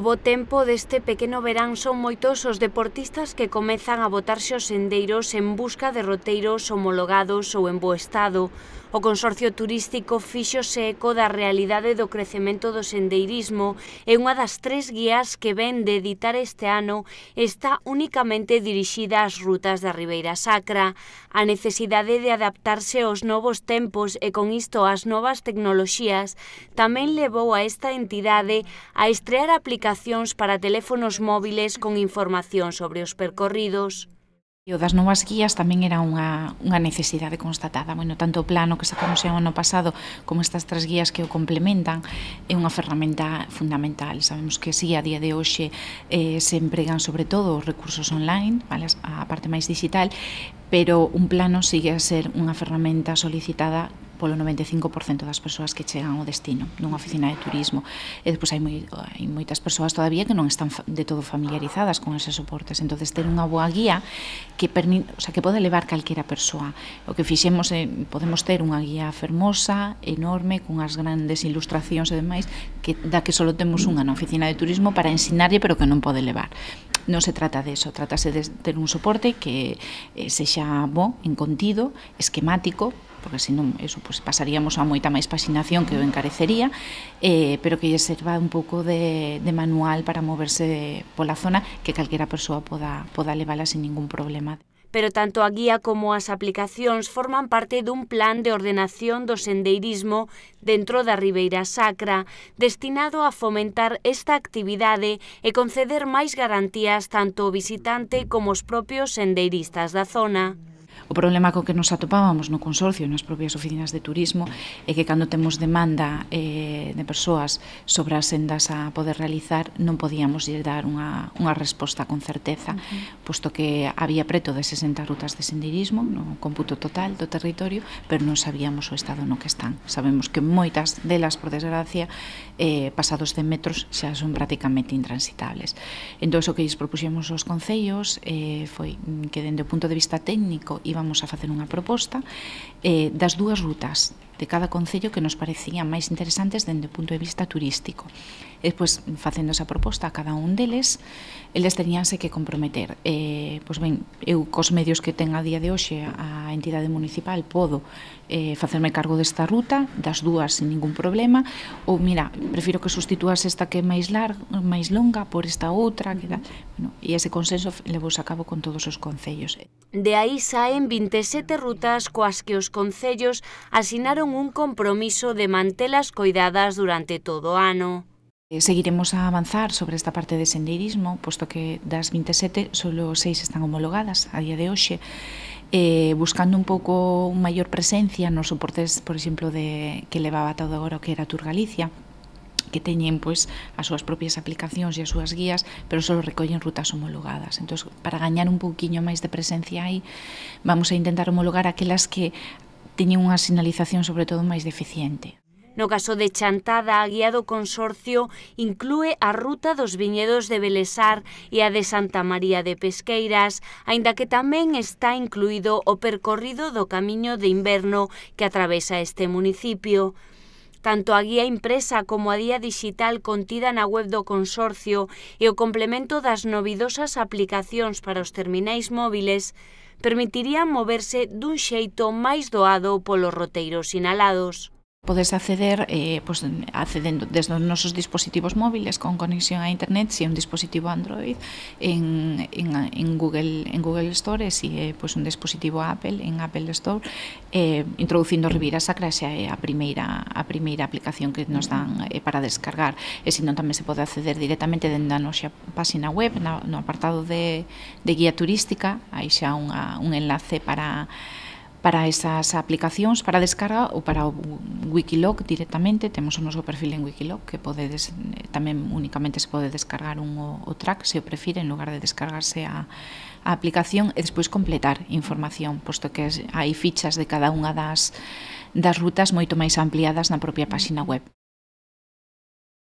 bo tempo deste pequeno verán son moitos os deportistas que comezan a botarse os sendeiros en busca de roteiros homologados ou en bo estado. O Consorcio Turístico fixose eco da realidade do crecemento do sendeirismo e unha das tres guías que ven de editar este ano está únicamente dirixida ás rutas da Ribeira Sacra. A necesidade de adaptarse aos novos tempos e con isto ás novas tecnoloxías tamén levou a esta entidade a estrear aplicacións aplicacións para teléfonos móviles con información sobre os percorridos. E o das novas guías tamén era unha, unha necesidade constatada. Bueno, tanto o plano que sacamos o ano pasado como estas tres guías que o complementan é unha ferramenta fundamental. Sabemos que si sí, a día de hoxe eh, se empregan sobre todo os recursos online, vale, a parte máis digital, pero un plano sigue a ser unha ferramenta solicitada polo 95% das persoas que chegan ao destino nunha oficina de turismo. E despois hai, moi, hai moitas persoas todavía que non están de todo familiarizadas con eses soportes. entonces ter unha boa guía que perni, o sea, que pode levar calquera persoa. O que fixemos é eh, podemos ter unha guía fermosa, enorme, cunhas grandes ilustracións e demais, que da que só temos unha na oficina de turismo para ensinarlle, pero que non pode levar non se trata de eso, tratase de ter un soporte que eh, sexa bo en contido, esquemático, porque senón eso, pues, pasaríamos a moita máis paxinación que o encarecería, eh, pero que lle serva un pouco de, de manual para moverse pola zona que calquera persoa poda, poda levala sin ningún problema pero tanto a guía como as aplicacións forman parte dun plan de ordenación do sendeirismo dentro da Ribeira Sacra, destinado a fomentar esta actividade e conceder máis garantías tanto ao visitante como os propios sendeiristas da zona. O problema co que nos atopábamos no consorcio e nas propias oficinas de turismo é que cando temos demanda eh, de persoas sobre as sendas a poder realizar non podíamos ir dar unha, unha resposta con certeza, uh -huh. posto que había preto de 60 rutas de senderismo no cómputo total do territorio, pero non sabíamos o estado no que están. Sabemos que moitas delas, por desgracia, eh, pasados de metros xa son prácticamente intransitables. Entón, o que lles propuxemos aos concellos eh, foi que dende o punto de vista técnico íbamos vamos a facer unha proposta eh, das dúas rutas de cada concello que nos parecían máis interesantes dende o punto de vista turístico. E pois, facendo esa proposta a cada un deles, eles teníanse que comprometer. E, pois ben, eu cos medios que ten a día de hoxe a entidade municipal podo eh, facerme cargo desta ruta, das dúas sin ningún problema, ou mira, prefiro que sustituas esta que é máis larga, máis longa por esta outra, que da... bueno, e ese consenso levou a cabo con todos os concellos. De aí saen 27 rutas coas que os concellos asinaron un compromiso de mantelas coidadas durante todo o ano. Eh, seguiremos a avanzar sobre esta parte de senderismo, posto que das 27 solo seis están homologadas a día de hoxe, eh, buscando un pouco maior presencia nos soportes, por exemplo, de que levaba todo agora o que era Tour Galicia, que teñen pois as súas propias aplicacións e as súas guías, pero só recollen rutas homologadas. Entón, para gañar un pouquiño máis de presencia aí, vamos a intentar homologar aquelas que teñen unha sinalización sobre todo máis deficiente. No caso de Chantada, a guía do consorcio inclúe a ruta dos viñedos de Belesar e a de Santa María de Pesqueiras, aínda que tamén está incluído o percorrido do camiño de inverno que atravesa este municipio. Tanto a guía impresa como a guía digital contida na web do consorcio e o complemento das novidosas aplicacións para os terminais móviles permitirían moverse dun xeito máis doado polos roteiros sinalados. Podes acceder eh, pues, pois, accedendo desde os nosos dispositivos móviles con conexión a internet se é un dispositivo Android en, en, en, Google, en Google Store e si é pues, pois, un dispositivo Apple en Apple Store eh, introducindo Riviera Sacra xa é a primeira, a primeira aplicación que nos dan eh, para descargar e senón tamén se pode acceder directamente dentro da nosa página web na, no apartado de, de guía turística hai xa unha, un enlace para para esas aplicacións para descarga ou para o Wikiloc directamente, temos o noso perfil en Wikiloc que podedes eh, tamén únicamente se pode descargar un o, o track se o prefire en lugar de descargarse a, a aplicación e despois completar información, posto que hai fichas de cada unha das das rutas moito máis ampliadas na propia páxina web.